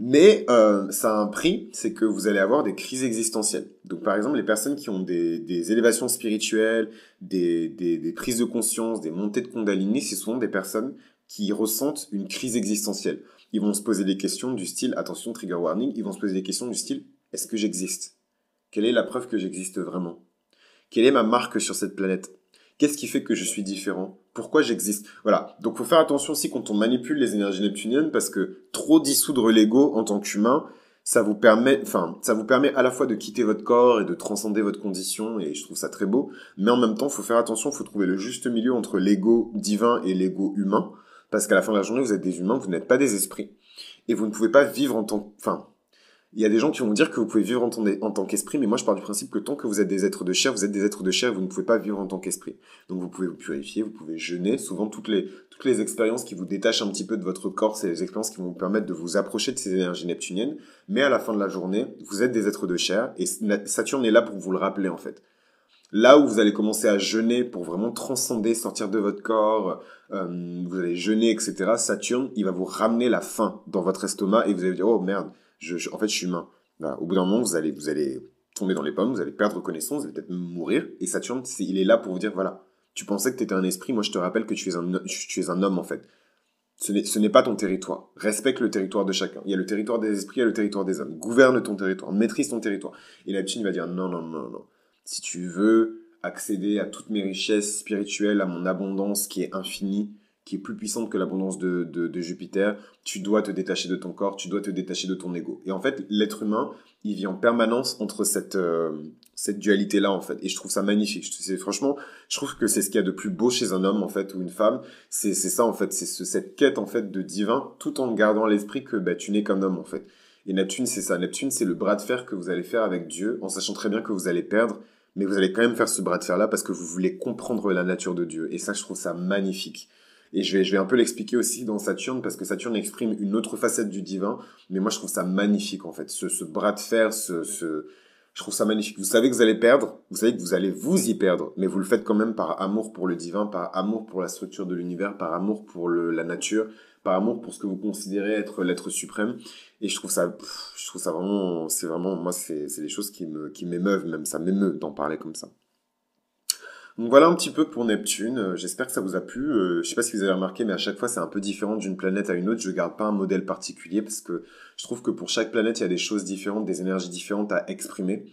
[SPEAKER 1] Mais euh, ça a un prix, c'est que vous allez avoir des crises existentielles. Donc par exemple, les personnes qui ont des, élévations spirituelles, des, prises de conscience, des montées de kundalini, ce souvent des personnes qui ressentent une crise existentielle ils vont se poser des questions du style, attention, trigger warning, ils vont se poser des questions du style, est-ce que j'existe Quelle est la preuve que j'existe vraiment Quelle est ma marque sur cette planète Qu'est-ce qui fait que je suis différent Pourquoi j'existe Voilà. Donc faut faire attention aussi quand on manipule les énergies neptuniennes parce que trop dissoudre l'ego en tant qu'humain, ça vous permet, ça vous permet à la fois de quitter votre corps et de transcender votre condition et je trouve ça très beau. Mais en même temps, il faut faire attention, il faut trouver le juste milieu entre l'ego divin et l'ego humain parce qu'à la fin de la journée, vous êtes des humains, vous n'êtes pas des esprits. Et vous ne pouvez pas vivre en tant... Enfin, il y a des gens qui vont dire que vous pouvez vivre en, tant, en qu'esprit, mais moi je pars du principe que tant que vous êtes des êtres de chair, vous êtes des êtres de chair vous ne pouvez pas vivre en tant qu'esprit. Donc vous pouvez vous purifier, vous pouvez jeûner. Souvent, toutes les, toutes les expériences qui vous détachent un petit peu de votre corps, c'est les expériences qui vont vous permettre de vous approcher de ces énergies neptuniennes. Mais à la fin de la journée, vous êtes des êtres de chair et Saturne est là pour vous le rappeler en fait. Là où vous allez commencer à jeûner pour vraiment transcender, sortir de votre corps, euh, vous allez jeûner, etc. Saturne, il va vous ramener la faim dans votre estomac et vous allez vous dire oh merde, en fait je suis humain. Au bout d'un moment, vous allez, vous allez tomber dans les pommes, vous allez perdre connaissance, vous allez peut-être mourir. Et Saturne, il est là pour vous dire voilà, tu pensais que tu étais un esprit, moi je te rappelle que tu es un, tu es un homme en fait. Ce n'est pas ton territoire. Respecte le territoire de chacun. Il y a le territoire des esprits, il y a le territoire des hommes. Gouverne ton territoire, maîtrise ton territoire. Et la il va dire non, non, non, non. Si tu veux accéder à toutes mes richesses spirituelles, à mon abondance qui est infinie, qui est plus puissante que l'abondance de, Jupiter, tu dois te détacher de ton corps, tu dois te détacher de ton ego. Et en fait, l'être humain, il vit en permanence entre cette, euh, dualité-là, en fait. Et je trouve ça magnifique. Je, franchement, je trouve que c'est ce qu'il y a de plus beau chez un homme, en fait, ou une femme. C'est ça, en fait. C'est cette quête, en fait, de divin, tout en gardant l'esprit que bah, tu n'es qu'un homme, en fait. Et Neptune, c'est ça. Neptune, c'est le bras de fer que vous allez faire avec Dieu, en sachant très bien que vous allez perdre mais vous allez quand même faire ce bras de fer-là parce que vous voulez comprendre la nature de Dieu. Et ça, je trouve ça magnifique. Et je vais, je vais un peu l'expliquer aussi dans Saturne, parce que Saturne exprime une autre facette du divin, mais moi je trouve ça magnifique en fait, ce, ce bras de fer, ce, je trouve ça magnifique. Vous savez que vous allez perdre, vous savez que vous allez vous y perdre, mais vous le faites quand même par amour pour le divin, par amour pour la structure de l'univers, par amour pour le, la nature, par amour pour ce que vous considérez être l'être suprême. Et je trouve ça, je trouve ça vraiment, c'est vraiment, moi, c'est des choses qui m'émeuvent, même ça m'émeut d'en parler comme ça. Donc voilà un petit peu pour Neptune. Euh, j'espère que ça vous a plu. Je euh, je sais pas si vous avez remarqué, mais à chaque fois c'est un peu différent d'une planète à une autre. Je garde pas un modèle particulier parce que je trouve que pour chaque planète il y a des choses différentes, des énergies différentes à exprimer.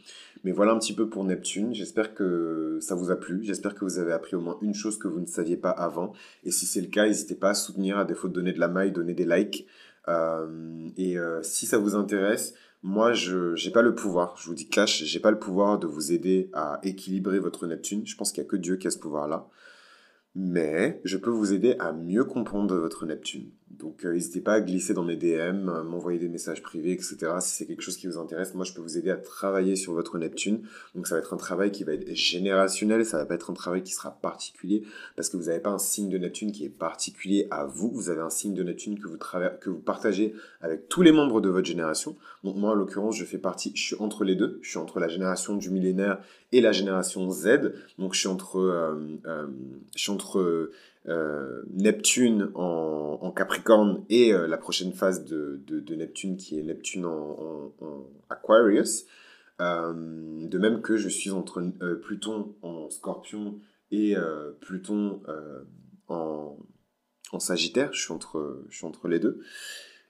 [SPEAKER 1] Mais voilà un petit peu pour Neptune. J'espère que ça vous a plu. J'espère que vous avez appris au moins une chose que vous ne saviez pas avant. Et si c'est le cas, n'hésitez pas à soutenir à défaut de donner de la maille, donner des likes. Euh, et euh, si ça vous intéresse, moi, je n'ai pas le pouvoir, je vous dis cash, j'ai pas le pouvoir de vous aider à équilibrer votre Neptune. Je pense qu'il n'y a que Dieu qui a ce pouvoir-là. Mais je peux vous aider à mieux comprendre votre Neptune. Donc euh, n'hésitez pas à glisser dans mes DM, m'envoyer des messages privés, etc. Si c'est quelque chose qui vous intéresse, moi je peux vous aider à travailler sur votre Neptune. Donc ça va être un travail qui va être générationnel, ça va pas être un travail qui sera particulier parce que vous n'avez pas un signe de Neptune qui est particulier à vous. Vous avez un signe de Neptune que vous que vous partagez avec tous les membres de votre génération. Donc moi en l'occurrence je fais partie, je suis entre les deux, je suis entre la génération du millénaire et la génération Z. Donc je suis entre, euh, euh, je suis entre euh, Neptune en, Capricorne et euh, la prochaine phase de, Neptune qui est Neptune en, Aquarius. Euh, de même que je suis entre Pluton en Scorpion et Pluton en, Sagittaire, je suis entre, je suis entre les deux.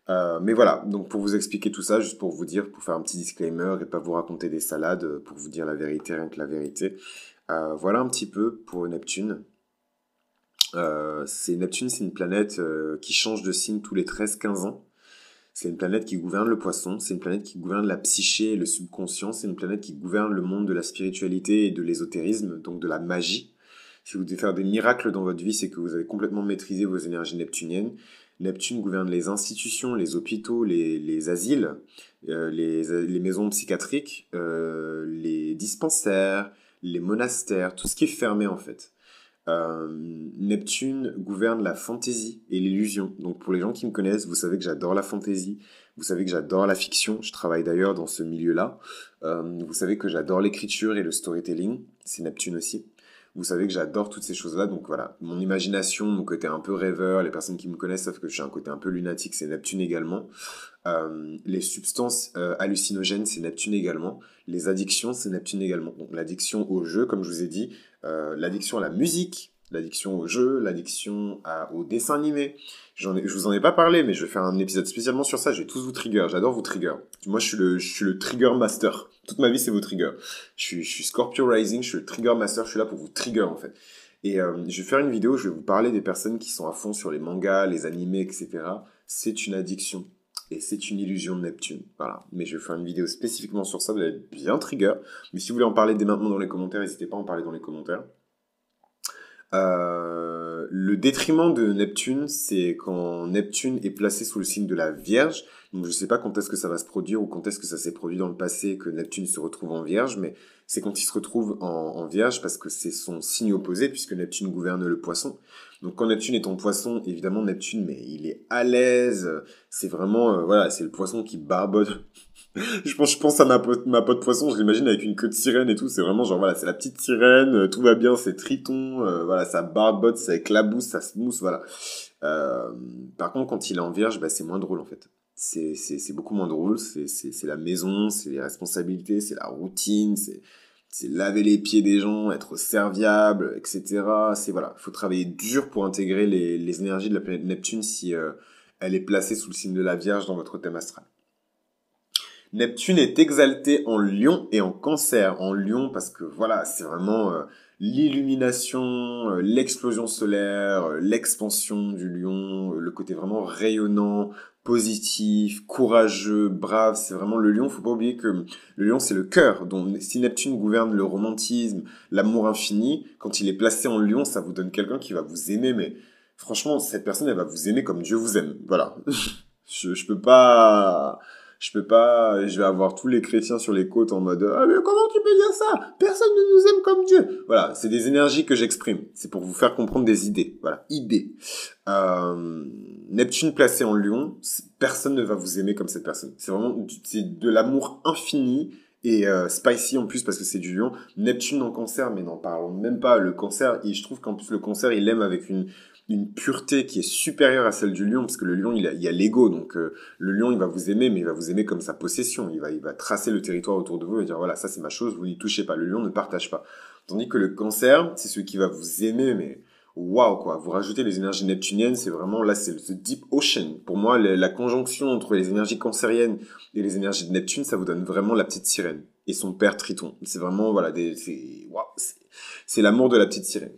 [SPEAKER 1] mais voilà, donc pour vous expliquer tout ça, juste pour vous dire, pour faire un petit disclaimer et pas vous raconter des salades, pour vous dire la vérité, rien que la vérité. voilà un petit peu pour Neptune. Euh, c'est Neptune, c'est une planète euh, qui change de signe tous les 13-15 ans. C'est une planète qui gouverne le poisson, c'est une planète qui gouverne la psyché et le subconscient, c'est une planète qui gouverne le monde de la spiritualité et de l'ésotérisme, donc de la magie. Si vous devez faire des miracles dans votre vie, c'est que vous avez complètement maîtrisé vos énergies neptuniennes. Neptune gouverne les institutions, les hôpitaux, les, asiles, euh, les, maisons psychiatriques, les dispensaires, les monastères, tout ce qui est fermé en fait. Euh, Neptune gouverne la fantaisie et l'illusion. Donc pour les gens qui me connaissent, vous savez que j'adore la fantaisie, vous savez que j'adore la fiction, je travaille d'ailleurs dans ce milieu-là, euh, vous savez que j'adore l'écriture et le storytelling, c'est Neptune aussi. Vous savez que j'adore toutes ces choses-là, donc voilà. Mon imagination, mon côté un peu rêveur, les personnes qui me connaissent savent que j'ai un côté un peu lunatique, c'est Neptune également. Euh, les substances euh, hallucinogènes, c'est Neptune également. Les addictions, c'est Neptune également. Donc l'addiction au jeu, comme je vous ai dit, euh, l'addiction à la musique, l'addiction au jeu, l'addiction au dessin animé. J'en ai, je vous en ai pas parlé, mais je vais faire un épisode spécialement sur ça. J'ai tous vous trigger, j'adore vous trigger. Moi, je suis le, je suis le trigger master. Toute ma vie, c'est vos triggers. Je suis, je Scorpio Rising, je suis le trigger master, je suis là pour vous trigger en fait. Et euh, je vais faire une vidéo, je vais vous parler des personnes qui sont à fond sur les mangas, les animés, etc. C'est une addiction et c'est une illusion de Neptune. Voilà. Mais je vais faire une vidéo spécifiquement sur ça, vous allez être bien trigger. Mais si vous voulez en parler dès maintenant dans les commentaires, n'hésitez pas à en parler dans les commentaires. Euh, le détriment de Neptune, c'est quand Neptune est placé sous le signe de la Vierge. Donc je ne sais pas quand est-ce que ça va se produire ou quand est-ce que ça s'est produit dans le passé que Neptune se retrouve en Vierge, mais c'est quand il se retrouve en, Vierge parce que c'est son signe opposé puisque Neptune gouverne le poisson. Donc quand Neptune est en poisson, évidemment Neptune, mais il est à l'aise. C'est vraiment, euh, voilà, c'est le poisson qui barbote *laughs* je pense, je pense à ma pote, ma pote poisson, je l'imagine avec une queue de sirène et tout. C'est vraiment genre, voilà, c'est la petite sirène, euh, tout va bien, c'est triton, euh, voilà, ça barbote, ça éclabousse, ça se mousse, voilà. Euh, par contre, quand il est en vierge, bah, c'est moins drôle en fait. C'est, c'est, c'est beaucoup moins drôle, c'est, c'est, c'est la maison, c'est les responsabilités, c'est la routine, c'est, c'est laver les pieds des gens, être serviable, etc. C'est voilà, faut travailler dur pour intégrer les, les énergies de la planète Neptune si elle est placée sous le signe de la Vierge dans votre thème astral. Neptune est exalté en lion et en cancer. En lion parce que voilà, c'est vraiment euh, l'illumination, euh, l'explosion solaire, euh, l'expansion du lion, le côté vraiment rayonnant, positif, courageux, brave. C'est vraiment le lion. Faut pas oublier que le lion, c'est le cœur. Donc, si Neptune gouverne le romantisme, l'amour infini, quand il est placé en lion, ça vous donne quelqu'un qui va vous aimer. Mais franchement, cette personne, elle va vous aimer comme Dieu vous aime. Voilà. *laughs* je, je peux pas je peux pas, euh, je vais avoir tous les chrétiens sur les côtes en mode ah mais comment tu peux dire ça Personne ne nous aime comme Dieu. Voilà, c'est des énergies que j'exprime. C'est pour vous faire comprendre des idées. Voilà, idées. Euh, Neptune placé en Lion, personne ne va vous aimer comme cette personne. C'est vraiment c'est de l'amour infini et euh, spicy en plus parce que c'est du lion. Neptune en cancer, mais n'en parlons même pas. Le cancer, et je trouve qu'en plus le cancer, il aime avec une, une pureté qui est supérieure à celle du lion, parce que le lion, il a, a l'ego, donc euh, le lion, il va vous aimer, mais il va vous aimer comme sa possession, il va, il va tracer le territoire autour de vous et dire, voilà, ça c'est ma chose, vous n'y touchez pas, le lion ne partage pas. Tandis que le cancer, c'est celui qui va vous aimer, mais waouh quoi, vous rajoutez les énergies neptuniennes, c'est vraiment là c'est le deep ocean. Pour moi, la conjonction entre les énergies cancériennes et les énergies de Neptune, ça vous donne vraiment la petite sirène et son père Triton. C'est vraiment voilà c'est c'est l'amour de la petite sirène.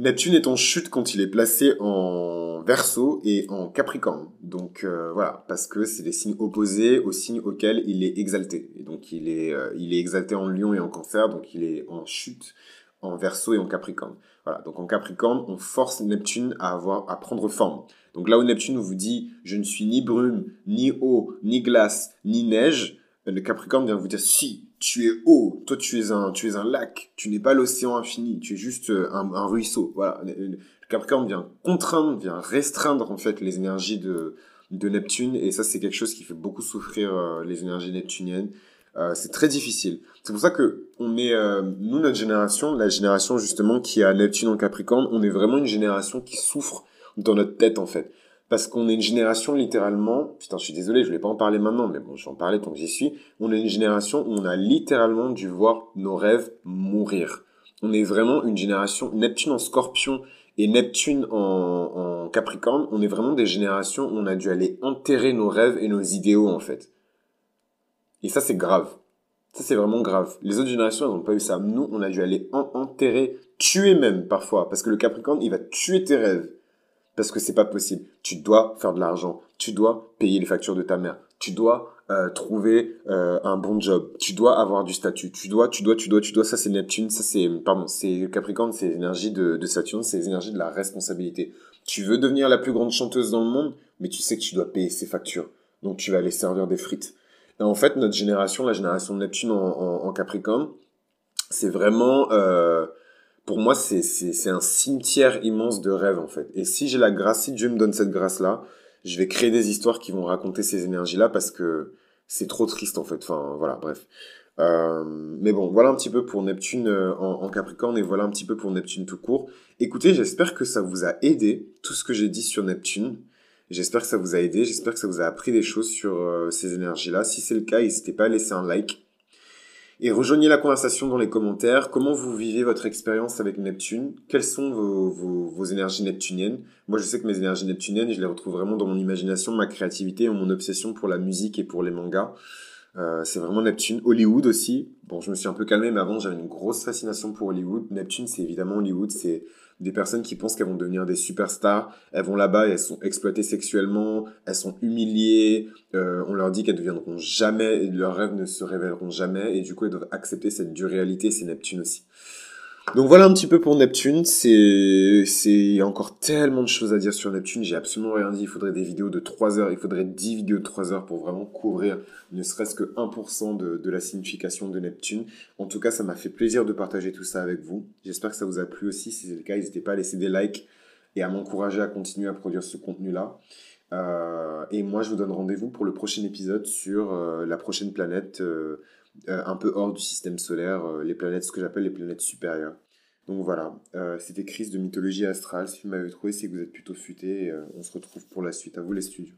[SPEAKER 1] Neptune est en chute quand il est placé en verso et en capricorne. Donc euh, voilà, parce que c'est des signes opposés aux signes auxquels il est exalté. Et donc il est, euh, il est exalté en lion et en cancer, donc il est en chute en verso et en capricorne. Voilà, donc en capricorne, on force Neptune à, avoir, à prendre forme. Donc là où Neptune vous dit je ne suis ni brume, ni eau, ni glace, ni neige, le capricorne vient vous dire si, tu es haut, toi tu es un, tu es un lac, tu n'es pas l'océan infini, tu es juste euh, un, un ruisseau. Voilà. Le Capricorne vient contraindre, vient restreindre en fait les énergies de, de Neptune, et ça c'est quelque chose qui fait beaucoup souffrir euh, les énergies neptuniennes. Euh, c'est très difficile. C'est pour ça que on est, nous, notre génération, la génération justement qui a Neptune en Capricorne, on est vraiment une génération qui souffre dans notre tête en fait parce qu'on est une génération littéralement, putain je suis désolé, je voulais pas en parler maintenant, mais bon j'en parlais tant que j'y suis, on est une génération où on a littéralement dû voir nos rêves mourir. On est vraiment une génération, Neptune en scorpion et Neptune en, capricorne, on est vraiment des générations où on a dû aller enterrer nos rêves et nos idéaux en fait. Et ça c'est grave. Ça c'est vraiment grave. Les autres générations elles n'ont pas eu ça. Nous on a dû aller enterrer, tuer même parfois, parce que le capricorne il va tuer tes rêves parce que c'est pas possible. Tu dois faire de l'argent. Tu dois payer les factures de ta mère. Tu dois euh, trouver euh, un bon job. Tu dois avoir du statut. Tu dois, tu dois, tu dois, tu dois. Ça, c'est Neptune. Ça, c'est, pardon, c'est Capricorne. C'est l'énergie de, de Saturne. C'est l'énergie de la responsabilité. Tu veux devenir la plus grande chanteuse dans le monde, mais tu sais que tu dois payer ses factures. Donc, tu vas aller servir des frites. en fait, notre génération, la génération de Neptune en, Capricorne, c'est vraiment, euh, pour moi, c'est un cimetière immense de rêves, en fait. Et si j'ai la grâce, si Dieu me donne cette grâce-là, je vais créer des histoires qui vont raconter ces énergies-là parce que c'est trop triste, en fait. Enfin, voilà, bref. Euh, mais bon, voilà un petit peu pour Neptune euh, en, Capricorne et voilà un petit peu pour Neptune tout court. Écoutez, j'espère que ça vous a aidé, tout ce que j'ai dit sur Neptune. J'espère que ça vous a aidé, j'espère que ça vous a appris des choses sur euh, ces énergies-là. Si c'est le cas, n'hésitez pas à laisser un like et rejoignez la conversation dans les commentaires. Comment vous vivez votre expérience avec Neptune Quelles sont vos, énergies neptuniennes Moi, je sais que mes énergies neptuniennes, je les retrouve vraiment dans mon imagination, ma créativité, mon obsession pour la musique et pour les mangas. Euh, c'est vraiment Neptune. Hollywood aussi. Bon, je me suis un peu calmé, mais avant, j'avais une grosse fascination pour Hollywood. Neptune, c'est évidemment Hollywood. C'est des personnes qui pensent qu'elles vont devenir des superstars, elles vont là-bas et elles sont exploitées sexuellement, elles sont humiliées, euh, on leur dit qu'elles ne deviendront jamais, leurs rêves ne se révéleront jamais, et du coup elles doivent accepter cette dure réalité, c'est Neptune aussi. Donc voilà un petit peu pour Neptune. C'est, c'est encore tellement de choses à dire sur Neptune. J'ai absolument rien dit. Il faudrait des vidéos de 3 heures. Il faudrait 10 vidéos de 3 heures pour vraiment couvrir ne serait-ce que 1% de, de la signification de Neptune. En tout cas, ça m'a fait plaisir de partager tout ça avec vous. J'espère que ça vous a plu aussi. Si c'est le cas, n'hésitez pas à laisser des likes et à m'encourager à continuer à produire ce contenu-là. Euh, et moi, je vous donne rendez-vous pour le prochain épisode sur euh, la prochaine planète. Euh, euh, un peu hors du système solaire, euh, les planètes, ce que j'appelle les planètes supérieures. Donc voilà, euh, c'était Crise de mythologie astrale. Si vous m'avez trouvé, c'est que vous êtes plutôt futé. on se retrouve pour la suite. À vous les studios.